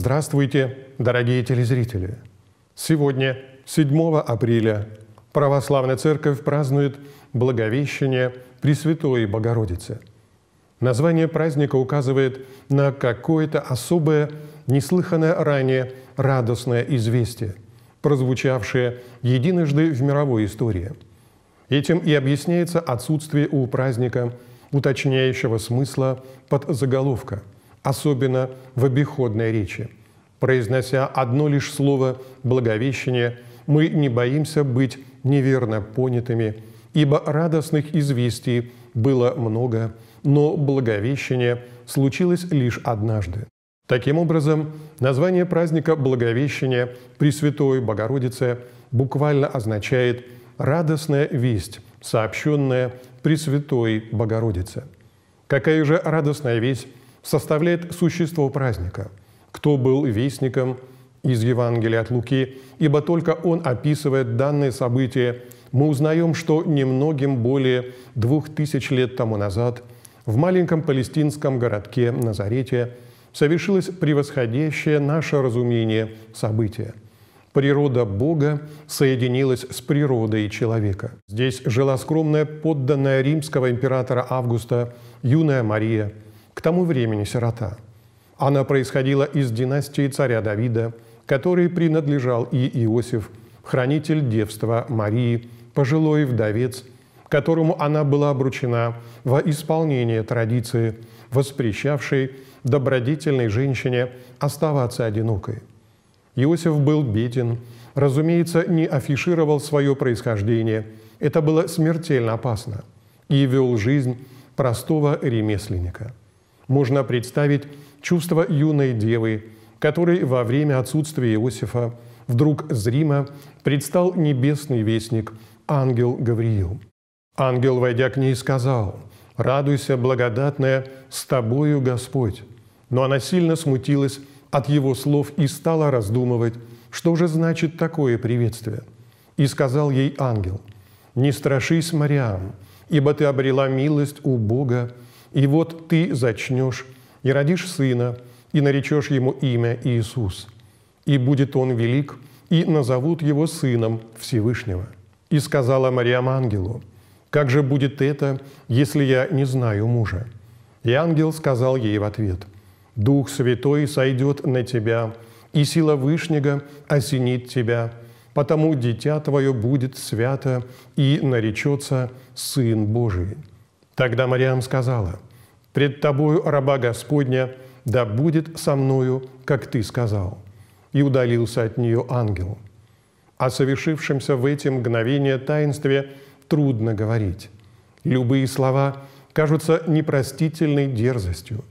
Здравствуйте, дорогие телезрители! Сегодня, 7 апреля, Православная Церковь празднует Благовещение Пресвятой Богородицы. Название праздника указывает на какое-то особое, неслыханное ранее радостное известие, прозвучавшее единожды в мировой истории. Этим и объясняется отсутствие у праздника уточняющего смысла под заголовка – особенно в обиходной речи. Произнося одно лишь слово «благовещение», мы не боимся быть неверно понятыми, ибо радостных известий было много, но благовещение случилось лишь однажды. Таким образом, название праздника Благовещения Пресвятой Богородицы буквально означает «радостная весть, сообщенная Пресвятой Богородице». Какая же радостная весть составляет существо праздника, кто был вестником из Евангелия от Луки, ибо только он описывает данные события. мы узнаем, что немногим более двух тысяч лет тому назад в маленьком палестинском городке Назарете совершилось превосходящее наше разумение событие – Природа Бога соединилась с природой человека. Здесь жила скромная подданная римского императора Августа юная Мария – к тому времени сирота. Она происходила из династии царя Давида, которой принадлежал и Иосиф, хранитель девства Марии, пожилой вдовец, которому она была обручена во исполнение традиции, воспрещавшей добродетельной женщине оставаться одинокой. Иосиф был беден, разумеется, не афишировал свое происхождение. Это было смертельно опасно. И вел жизнь простого ремесленника – можно представить чувство юной девы, которой во время отсутствия Иосифа вдруг зримо предстал небесный вестник, ангел Гавриил. Ангел, войдя к ней, сказал, «Радуйся, благодатная, с тобою Господь». Но она сильно смутилась от его слов и стала раздумывать, что же значит такое приветствие. И сказал ей ангел, «Не страшись, Мариам, ибо ты обрела милость у Бога, и вот ты зачнешь, и родишь сына, и наречешь ему имя Иисус. И будет он велик, и назовут его сыном Всевышнего». И сказала Мариам ангелу, «Как же будет это, если я не знаю мужа?» И ангел сказал ей в ответ, «Дух Святой сойдет на тебя, и сила Вышнего осенит тебя, потому дитя твое будет свято, и наречется Сын Божий». Тогда Мариам сказала, «Пред тобою, раба Господня, да будет со мною, как ты сказал». И удалился от нее ангел. О совершившемся в эти мгновения таинстве трудно говорить. Любые слова кажутся непростительной дерзостью.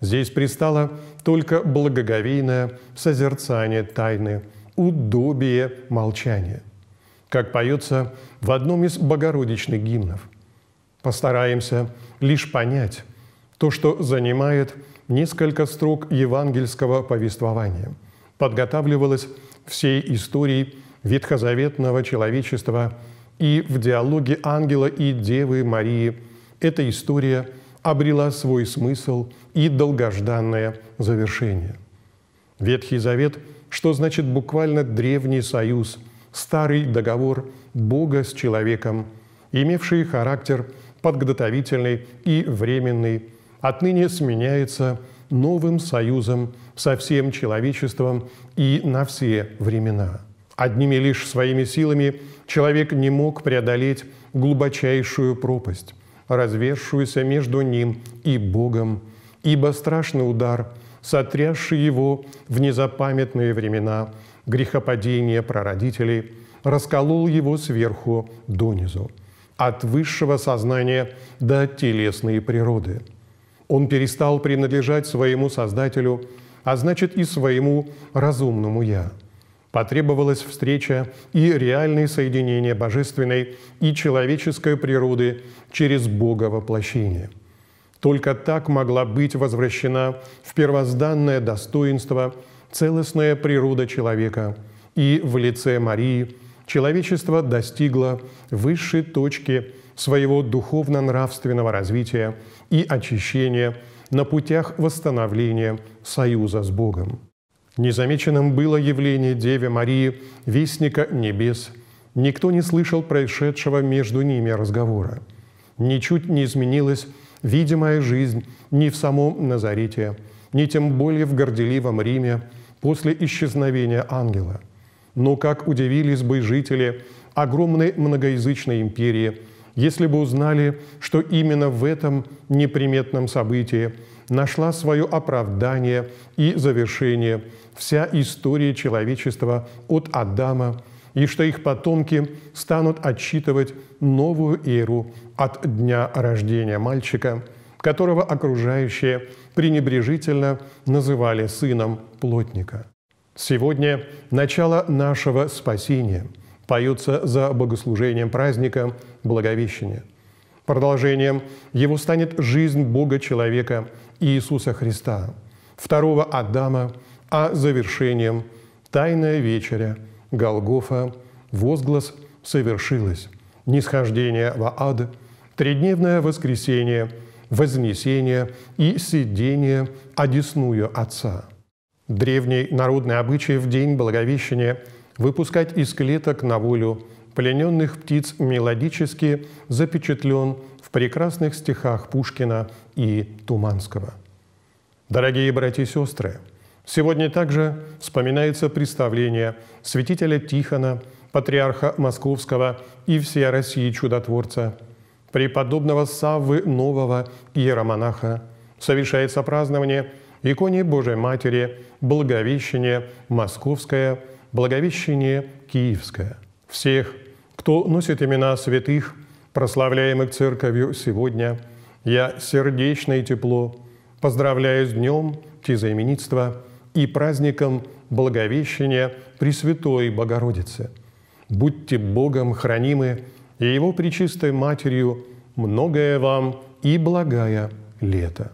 Здесь пристало только благоговейное созерцание тайны, удобие молчания. Как поется в одном из богородичных гимнов – Постараемся лишь понять то, что занимает несколько строк евангельского повествования, подготавливалось всей историей ветхозаветного человечества и в диалоге ангела и Девы Марии эта история обрела свой смысл и долгожданное завершение. Ветхий Завет, что значит буквально Древний Союз, Старый Договор Бога с человеком, имевший характер – подготовительный и временный, отныне сменяется новым союзом со всем человечеством и на все времена. Одними лишь своими силами человек не мог преодолеть глубочайшую пропасть, развершуюся между ним и Богом, ибо страшный удар, сотрясший его в незапамятные времена грехопадения прародителей, расколол его сверху донизу – от высшего сознания до телесной природы. Он перестал принадлежать своему Создателю, а значит и своему разумному «я». Потребовалась встреча и реальное соединение божественной и человеческой природы через Бога воплощение. Только так могла быть возвращена в первозданное достоинство целостная природа человека и в лице Марии – человечество достигло высшей точки своего духовно-нравственного развития и очищения на путях восстановления союза с Богом. Незамеченным было явление Деве Марии, Вестника Небес. Никто не слышал происшедшего между ними разговора. Ничуть не изменилась видимая жизнь ни в самом Назарете, ни тем более в горделивом Риме после исчезновения ангела – но как удивились бы жители огромной многоязычной империи, если бы узнали, что именно в этом неприметном событии нашла свое оправдание и завершение вся история человечества от Адама, и что их потомки станут отчитывать новую эру от дня рождения мальчика, которого окружающие пренебрежительно называли сыном плотника. Сегодня начало нашего спасения поются за богослужением праздника Благовещения. Продолжением его станет жизнь Бога-человека Иисуса Христа, второго Адама, а завершением – Тайная вечеря, Голгофа, возглас «Совершилось», нисхождение во ад, тридневное воскресение, вознесение и сидение одесную Отца – древний народный обычай в день Благовещения выпускать из клеток на волю плененных птиц мелодически запечатлен в прекрасных стихах Пушкина и Туманского. Дорогие братья и сестры, сегодня также вспоминается представление святителя Тихона, патриарха Московского и всей России чудотворца, преподобного Саввы Нового иеромонаха. Совершается празднование – иконе Божией Матери Благовещение Московское, Благовещение Киевское. Всех, кто носит имена святых, прославляемых Церковью сегодня, я сердечно и тепло поздравляю с Днем Тезаименитства и праздником Благовещения Пресвятой Богородицы. Будьте Богом хранимы и Его Пречистой Матерью многое вам и благая лето.